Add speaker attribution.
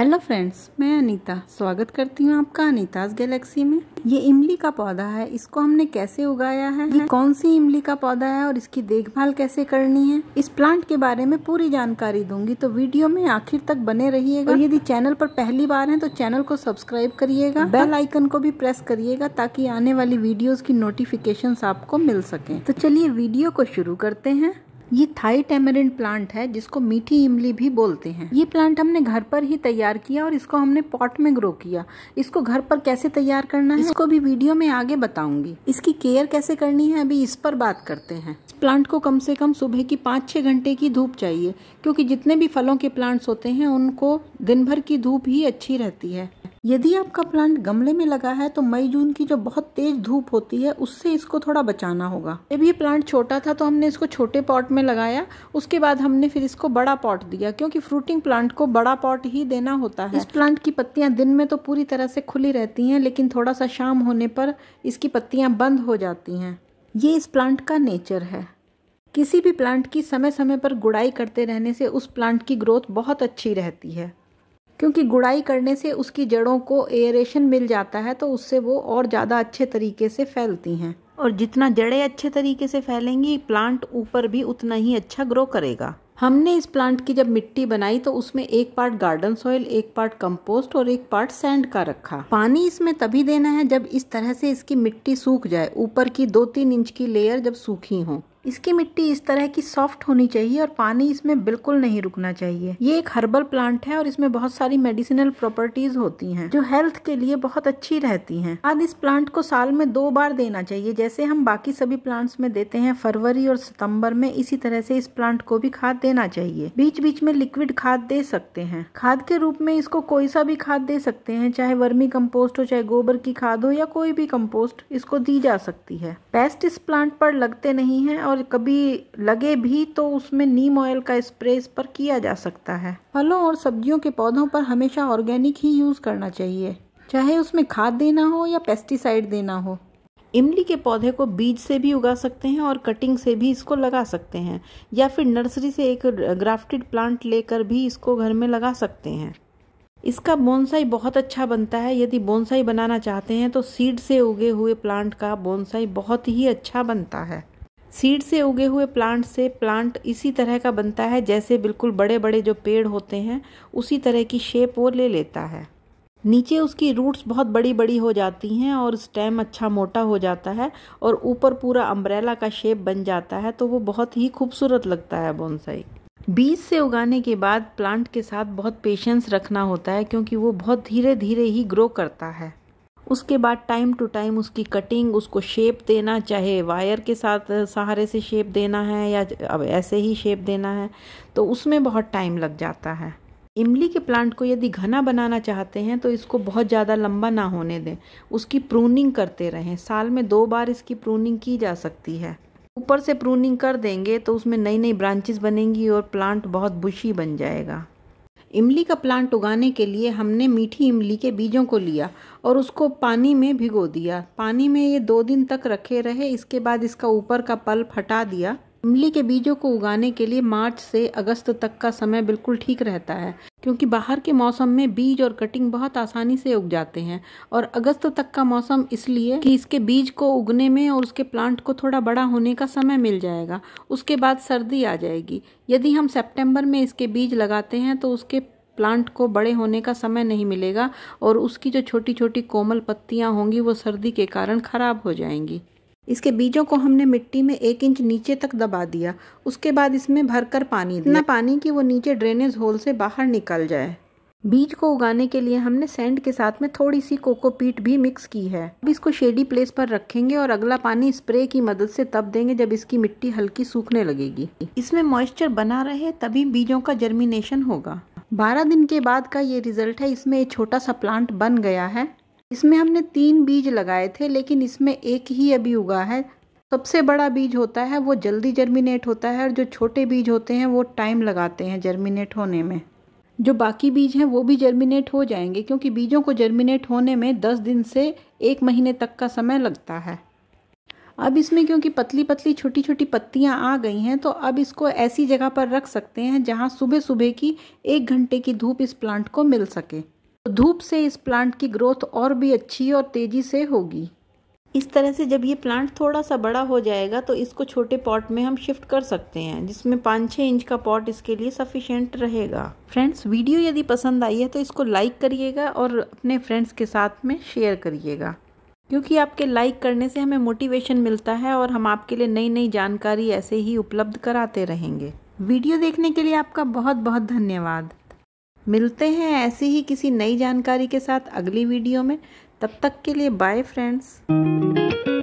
Speaker 1: hello friends मैं अनीता स्वागत करती हूँ आपका अनीताज गैलेक्सी में ये इमली का पौधा है इसको हमने कैसे उगाया है ये कौन सी इमली का पौधा है और इसकी देखभाल कैसे करनी है इस प्लांट के बारे में पूरी जानकारी दूंगी तो वीडियो में आखिर तक बने रहिएगा यदि चैनल पर पहली बार है तो चैनल को सब्सक्राइब करिएगा बेल आइकन को भी प्रेस करिएगा ताकि आने वाली वीडियो की नोटिफिकेशन आपको मिल सके तो चलिए वीडियो को शुरू करते हैं ये थाई टेमरिन प्लांट है जिसको मीठी इमली भी बोलते हैं ये प्लांट हमने घर पर ही तैयार किया और इसको हमने पॉट में ग्रो किया इसको घर पर कैसे तैयार करना है इसको भी वीडियो में आगे बताऊंगी इसकी केयर कैसे करनी है अभी इस पर बात करते हैं प्लांट को कम से कम सुबह की पाँच छः घंटे की धूप चाहिए क्योंकि जितने भी फलों के प्लांट्स होते हैं उनको दिन भर की धूप ही अच्छी रहती है यदि आपका प्लांट गमले में लगा है तो मई जून की जो बहुत तेज धूप होती है उससे इसको थोड़ा बचाना होगा जब ये प्लांट छोटा था तो हमने इसको छोटे पॉट में लगाया उसके बाद हमने फिर इसको बड़ा पॉट दिया क्योंकि फ्रूटिंग प्लांट को बड़ा पॉट ही देना होता है इस प्लांट की पत्तियां दिन में तो पूरी तरह से खुली रहती हैं लेकिन थोड़ा सा शाम होने पर इसकी पत्तियां बंद हो जाती हैं ये इस प्लांट का नेचर है किसी भी प्लांट की समय समय पर गुड़ाई करते रहने से उस प्लांट की ग्रोथ बहुत अच्छी रहती है क्योंकि गुड़ाई करने से उसकी जड़ों को एयरेशन मिल जाता है तो उससे वो और ज़्यादा अच्छे तरीके से फैलती हैं और जितना जड़ें अच्छे तरीके से फैलेंगी प्लांट ऊपर भी उतना ही अच्छा ग्रो करेगा हमने इस प्लांट की जब मिट्टी बनाई तो उसमें एक पार्ट गार्डन सॉइल एक पार्ट कंपोस्ट और एक पार्ट सैंड का रखा पानी इसमें तभी देना है जब इस तरह से इसकी मिट्टी सूख जाए ऊपर की दो तीन इंच की लेयर जब सूखी हो इसकी मिट्टी इस तरह की सॉफ्ट होनी चाहिए और पानी इसमें बिल्कुल नहीं रुकना चाहिए ये एक हर्बल प्लांट है और इसमें बहुत सारी मेडिसिनल प्रॉपर्टीज होती हैं जो हेल्थ के लिए बहुत अच्छी रहती हैं आज इस प्लांट को साल में दो बार देना चाहिए जैसे हम बाकी सभी प्लांट्स में देते हैं फरवरी और सितम्बर में इसी तरह से इस प्लांट को भी खाद देना चाहिए बीच बीच में लिक्विड खाद दे सकते हैं खाद के रूप में इसको कोई सा भी खाद दे सकते हैं चाहे वर्मी कम्पोस्ट हो चाहे गोबर की खाद हो या कोई भी कम्पोस्ट इसको दी जा सकती है पेस्ट इस प्लांट पर लगते नहीं है और कभी लगे भी तो उसमें नीम ऑयल का स्प्रे इस पर किया जा सकता है फलों और सब्जियों के पौधों पर हमेशा ऑर्गेनिक ही यूज़ करना चाहिए चाहे उसमें खाद देना हो या पेस्टिसाइड देना हो इमली के पौधे को बीज से भी उगा सकते हैं और कटिंग से भी इसको लगा सकते हैं या फिर नर्सरी से एक ग्राफ्टेड प्लांट लेकर भी इसको घर में लगा सकते हैं इसका बोनसाई बहुत अच्छा बनता है यदि बोनसाई बनाना चाहते हैं तो सीड से उगे हुए प्लांट का बोनसाई बहुत ही अच्छा बनता है सीड से उगे हुए प्लांट से प्लांट इसी तरह का बनता है जैसे बिल्कुल बड़े बड़े जो पेड़ होते हैं उसी तरह की शेप वो ले लेता है नीचे उसकी रूट्स बहुत बड़ी बड़ी हो जाती हैं और स्टेम अच्छा मोटा हो जाता है और ऊपर पूरा अम्ब्रेला का शेप बन जाता है तो वो बहुत ही खूबसूरत लगता है बोनसाई बीज से उगाने के बाद प्लांट के साथ बहुत पेशेंस रखना होता है क्योंकि वो बहुत धीरे धीरे ही ग्रो करता है उसके बाद टाइम टू टाइम उसकी कटिंग उसको शेप देना चाहे वायर के साथ सहारे से शेप देना है या अब ऐसे ही शेप देना है तो उसमें बहुत टाइम लग जाता है इमली के प्लांट को यदि घना बनाना चाहते हैं तो इसको बहुत ज़्यादा लंबा ना होने दें उसकी प्रूनिंग करते रहें साल में दो बार इसकी प्रूनिंग की जा सकती है ऊपर से प्रूनिंग कर देंगे तो उसमें नई नई ब्रांचेस बनेंगी और प्लांट बहुत बुशी बन जाएगा इमली का प्लांट उगाने के लिए हमने मीठी इमली के बीजों को लिया और उसको पानी में भिगो दिया पानी में ये दो दिन तक रखे रहे इसके बाद इसका ऊपर का पल्प हटा दिया इमली के बीजों को उगाने के लिए मार्च से अगस्त तक का समय बिल्कुल ठीक रहता है क्योंकि बाहर के मौसम में बीज और कटिंग बहुत आसानी से उग जाते हैं और अगस्त तक का मौसम इसलिए कि इसके बीज को उगने में और उसके प्लांट को थोड़ा बड़ा होने का समय मिल जाएगा उसके बाद सर्दी आ जाएगी यदि हम सेप्टेम्बर में इसके बीज लगाते हैं तो उसके प्लांट को बड़े होने का समय नहीं मिलेगा और उसकी जो छोटी छोटी कोमल पत्तियाँ होंगी वो सर्दी के कारण ख़राब हो जाएंगी इसके बीजों को हमने मिट्टी में एक इंच नीचे तक दबा दिया उसके बाद इसमें भरकर पानी दिया पानी कि वो नीचे ड्रेनेज होल से बाहर निकल जाए बीज को उगाने के लिए हमने सैंड के साथ में थोड़ी सी कोकोपीट भी मिक्स की है अब इसको शेडी प्लेस पर रखेंगे और अगला पानी स्प्रे की मदद से तब देंगे जब इसकी मिट्टी हल्की सूखने लगेगी इसमें मॉइस्चर बना रहे तभी बीजों का जर्मिनेशन होगा बारह दिन के बाद का ये रिजल्ट है इसमें एक छोटा सा प्लांट बन गया है इसमें हमने तीन बीज लगाए थे लेकिन इसमें एक ही अभी उगा है सबसे बड़ा बीज होता है वो जल्दी जर्मिनेट होता है और जो छोटे बीज होते हैं वो टाइम लगाते हैं जर्मिनेट होने में जो बाकी बीज हैं वो भी जर्मिनेट हो जाएंगे क्योंकि बीजों को जर्मिनेट होने में दस दिन से एक महीने तक का समय लगता है अब इसमें क्योंकि पतली पतली छोटी छोटी पत्तियां आ गई हैं तो अब इसको ऐसी जगह पर रख सकते हैं जहां सुबह सुबह की एक घंटे की धूप इस प्लांट को मिल सके तो धूप से इस प्लांट की ग्रोथ और भी अच्छी और तेज़ी से होगी इस तरह से जब ये प्लांट थोड़ा सा बड़ा हो जाएगा तो इसको छोटे पॉट में हम शिफ्ट कर सकते हैं जिसमें पाँच छः इंच का पॉट इसके लिए सफिशेंट रहेगा फ्रेंड्स वीडियो यदि पसंद आई है तो इसको लाइक करिएगा और अपने फ्रेंड्स के साथ में शेयर करिएगा क्योंकि आपके लाइक करने से हमें मोटिवेशन मिलता है और हम आपके लिए नई नई जानकारी ऐसे ही उपलब्ध कराते रहेंगे वीडियो देखने के लिए आपका बहुत बहुत धन्यवाद मिलते हैं ऐसी ही किसी नई जानकारी के साथ अगली वीडियो में तब तक के लिए बाय फ्रेंड्स